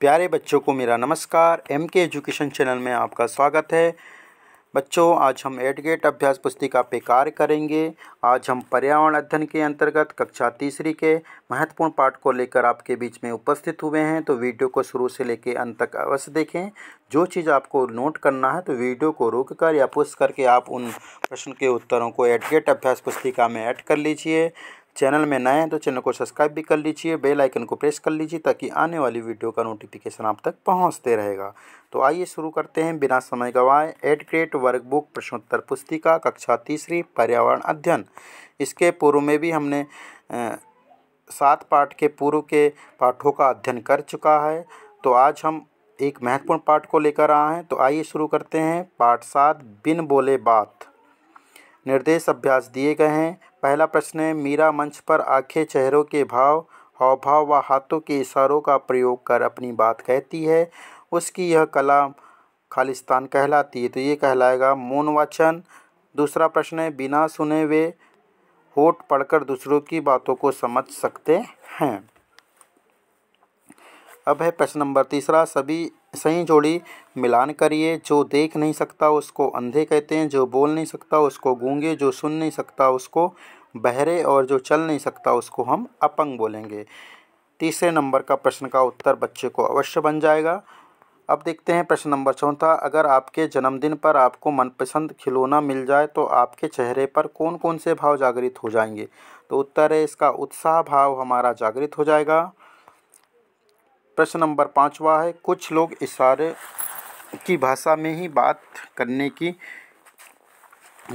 प्यारे बच्चों को मेरा नमस्कार एम के एजुकेशन चैनल में आपका स्वागत है बच्चों आज हम एट गेट अभ्यास पुस्तिका पे कार्य करेंगे आज हम पर्यावरण अध्ययन के अंतर्गत कक्षा तीसरी के महत्वपूर्ण पाठ को लेकर आपके बीच में उपस्थित हुए हैं तो वीडियो को शुरू से लेकर अंत तक अवश्य देखें जो चीज़ आपको नोट करना है तो वीडियो को रोक कर या पुश करके आप उन प्रश्न के उत्तरों को एट गेट अभ्यास पुस्तिका में ऐड कर लीजिए चैनल में नए हैं तो चैनल को सब्सक्राइब भी कर लीजिए बेल आइकन को प्रेस कर लीजिए ताकि आने वाली वीडियो का नोटिफिकेशन आप तक पहुंचते रहेगा तो आइए शुरू करते हैं बिना समय गवाए एड ग्रेट वर्क बुक प्रश्नोत्तर पुस्तिका कक्षा तीसरी पर्यावरण अध्ययन इसके पूर्व में भी हमने सात पाठ के पूर्व के पाठों का अध्ययन कर चुका है तो आज हम एक महत्वपूर्ण पाठ को लेकर आए हैं तो आइए शुरू करते हैं पाठ सात बिन बोले बात निर्देश अभ्यास दिए गए हैं पहला प्रश्न है मीरा मंच पर आंखें चेहरों के भाव हाव भाव व हाथों के इशारों का प्रयोग कर अपनी बात कहती है उसकी यह कला खालिस्तान कहलाती है तो ये कहलाएगा मौन वाचन दूसरा प्रश्न है बिना सुने वे होठ पढ़कर दूसरों की बातों को समझ सकते हैं अब है प्रश्न नंबर तीसरा सभी सही जोड़ी मिलान करिए जो देख नहीं सकता उसको अंधे कहते हैं जो बोल नहीं सकता उसको गूंगे जो सुन नहीं सकता उसको बहरे और जो चल नहीं सकता उसको हम अपंग बोलेंगे तीसरे नंबर का प्रश्न का उत्तर बच्चे को अवश्य बन जाएगा अब देखते हैं प्रश्न नंबर चौथा अगर आपके जन्मदिन पर आपको मनपसंद खिलौना मिल जाए तो आपके चेहरे पर कौन कौन से भाव जागृत हो जाएंगे तो उत्तर है इसका उत्साह भाव हमारा जागृत हो जाएगा प्रश्न नंबर पाँचवा है कुछ लोग इशारे की भाषा में ही बात करने की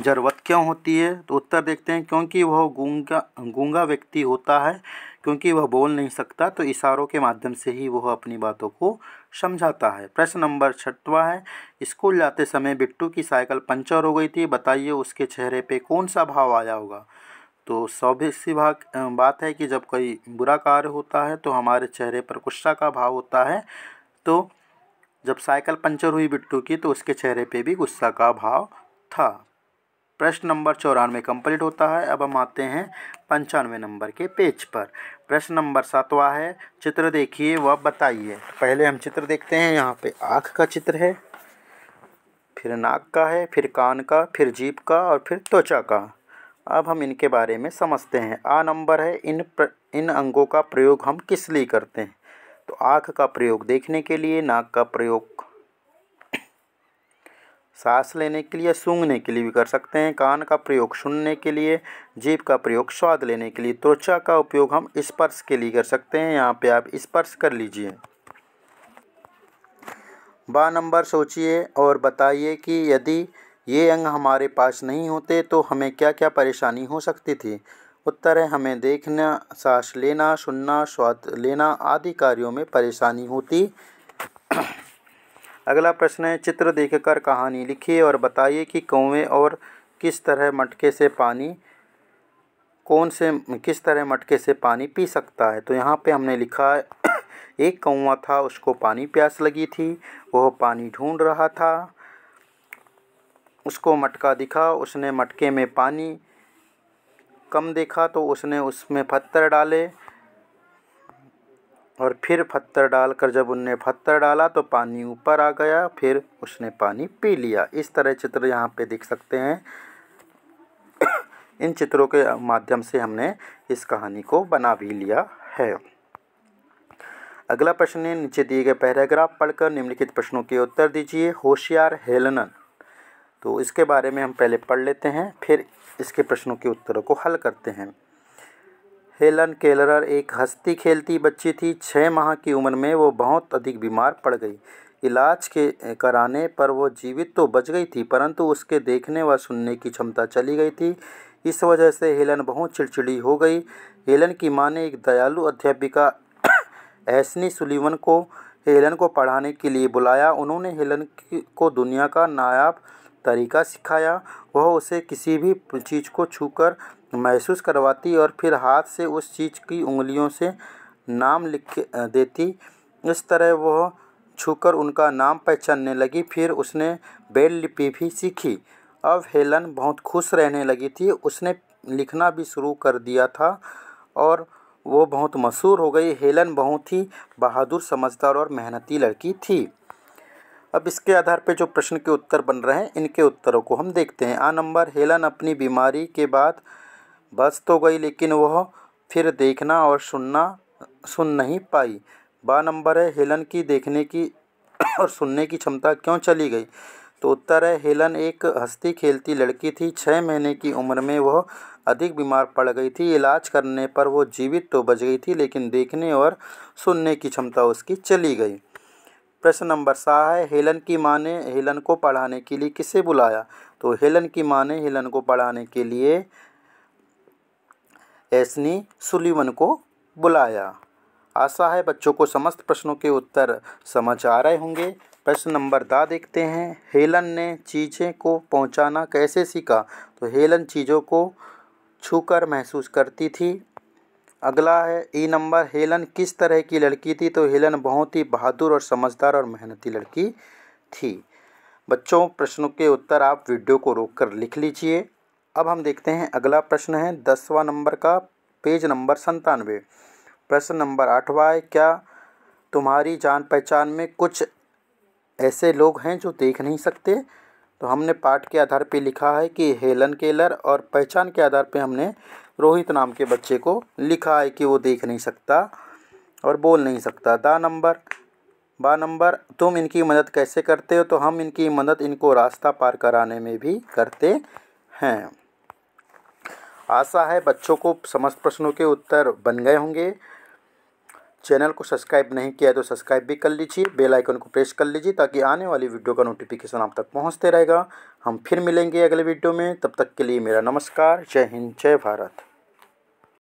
ज़रूरत क्यों होती है तो उत्तर देखते हैं क्योंकि वह गूंगा गूंगा व्यक्ति होता है क्योंकि वह बोल नहीं सकता तो इशारों के माध्यम से ही वह अपनी बातों को समझाता है प्रश्न नंबर छठवा है स्कूल जाते समय बिट्टू की साइकिल पंचर हो गई थी बताइए उसके चेहरे पे कौन सा भाव आया होगा तो सौभ्य सी भाग बात है कि जब कोई बुरा कार्य होता है तो हमारे चेहरे पर गुस्सा का भाव होता है तो जब साइकिल पंचर हुई बिट्टू की तो उसके चेहरे पे भी गुस्सा का भाव था प्रश्न नंबर चौरानवे कंप्लीट होता है अब हम आते हैं पंचानवे नंबर के पेज पर प्रश्न नंबर सातवां है चित्र देखिए व बताइए पहले हम चित्र देखते हैं यहाँ पे आँख का चित्र है फिर नाक का है फिर कान का फिर जीप का और फिर त्वचा का अब हम इनके बारे में समझते हैं आ नंबर है इन प्र, इन अंगों का प्रयोग हम किस लिए करते हैं तो आँख का प्रयोग देखने के लिए नाक का प्रयोग सांस लेने के लिए सूंघने के लिए भी कर सकते हैं कान का प्रयोग सुनने के लिए जीभ का प्रयोग स्वाद लेने के लिए त्वचा का उपयोग हम स्पर्श के लिए कर सकते हैं यहाँ पे आप स्पर्श कर लीजिए बा नंबर सोचिए और बताइए कि यदि ये अंग हमारे पास नहीं होते तो हमें क्या क्या परेशानी हो सकती थी उत्तर है हमें देखना सांस लेना सुनना स्वाद लेना आदि कार्यों में परेशानी होती अगला प्रश्न है चित्र देखकर कहानी लिखिए और बताइए कि कौवें और किस तरह मटके से पानी कौन से किस तरह मटके से पानी पी सकता है तो यहाँ पे हमने लिखा एक कौवा था उसको पानी प्यास लगी थी वह पानी ढूंढ रहा था उसको मटका दिखा उसने मटके में पानी कम देखा तो उसने उसमें पत्थर डाले और फिर पत्थर डालकर जब उनने पत्थर डाला तो पानी ऊपर आ गया फिर उसने पानी पी लिया इस तरह चित्र यहाँ पे देख सकते हैं इन चित्रों के माध्यम से हमने इस कहानी को बना भी लिया है अगला प्रश्न है नीचे दिए गए पैराग्राफ पढ़कर निम्नलिखित प्रश्नों के उत्तर दीजिए होशियार हेलनन तो इसके बारे में हम पहले पढ़ लेते हैं फिर इसके प्रश्नों के उत्तरों को हल करते हैं हेलन केलरर एक हस्ती खेलती बच्ची थी छः माह की उम्र में वो बहुत अधिक बीमार पड़ गई इलाज के कराने पर वो जीवित तो बच गई थी परंतु उसके देखने व सुनने की क्षमता चली गई थी इस वजह से हेलन बहुत चिड़चिड़ी हो गई हेलन की माँ ने एक दयालु अध्यापिका एसनी सुलीवन को हेलन को पढ़ाने के लिए बुलाया उन्होंने हेलन को दुनिया का नायाब तरीका सिखाया वह उसे किसी भी चीज़ को छूकर महसूस करवाती और फिर हाथ से उस चीज़ की उंगलियों से नाम लिख देती इस तरह वह छूकर उनका नाम पहचानने लगी फिर उसने बेल लिपि भी सीखी अब हेलन बहुत खुश रहने लगी थी उसने लिखना भी शुरू कर दिया था और वो बहुत मशहूर हो गई हेलन बहुत ही बहादुर समझदार और मेहनती लड़की थी अब इसके आधार पर जो प्रश्न के उत्तर बन रहे हैं इनके उत्तरों को हम देखते हैं आ नंबर हेलन अपनी बीमारी के बाद बस तो गई लेकिन वह फिर देखना और सुनना सुन नहीं पाई बा नंबर है हेलन की देखने की और सुनने की क्षमता क्यों चली गई तो उत्तर है हेलन एक हस्ती खेलती लड़की थी छः महीने की उम्र में वह अधिक बीमार पड़ गई थी इलाज करने पर वो जीवित तो बच गई थी लेकिन देखने और सुनने की क्षमता उसकी चली गई प्रश्न नंबर सा है हेलन की माँ ने हेलन को पढ़ाने के लिए किसे बुलाया तो हेलन की माँ ने हेलन को पढ़ाने के लिए एसनी सुलीवन को बुलाया आशा है बच्चों को समस्त प्रश्नों के उत्तर समझ आ रहे होंगे प्रश्न नंबर दा देखते हैं हेलन ने चीज़ें को पहुंचाना कैसे सीखा तो हेलन चीज़ों को छूकर महसूस करती थी अगला है ई नंबर हेलन किस तरह की लड़की थी तो हेलन बहुत ही बहादुर और समझदार और मेहनती लड़की थी बच्चों प्रश्नों के उत्तर आप वीडियो को रोक कर लिख लीजिए अब हम देखते हैं अगला प्रश्न है दसवा नंबर का पेज नंबर संतानवे प्रश्न नंबर आठवा है क्या तुम्हारी जान पहचान में कुछ ऐसे लोग हैं जो देख नहीं सकते तो हमने पाठ के आधार पर लिखा है कि हेलन केलर और पहचान के आधार पर हमने रोहित नाम के बच्चे को लिखा है कि वो देख नहीं सकता और बोल नहीं सकता दा नंबर बा नंबर तुम इनकी मदद कैसे करते हो तो हम इनकी मदद इनको रास्ता पार कराने में भी करते हैं आशा है बच्चों को समस्त प्रश्नों के उत्तर बन गए होंगे चैनल को सब्सक्राइब नहीं किया है तो सब्सक्राइब भी कर लीजिए बेल आइकन को प्रेस कर लीजिए ताकि आने वाली वीडियो का नोटिफिकेशन आप तक पहुंचते रहेगा हम फिर मिलेंगे अगले वीडियो में तब तक के लिए मेरा नमस्कार जय हिंद जय भारत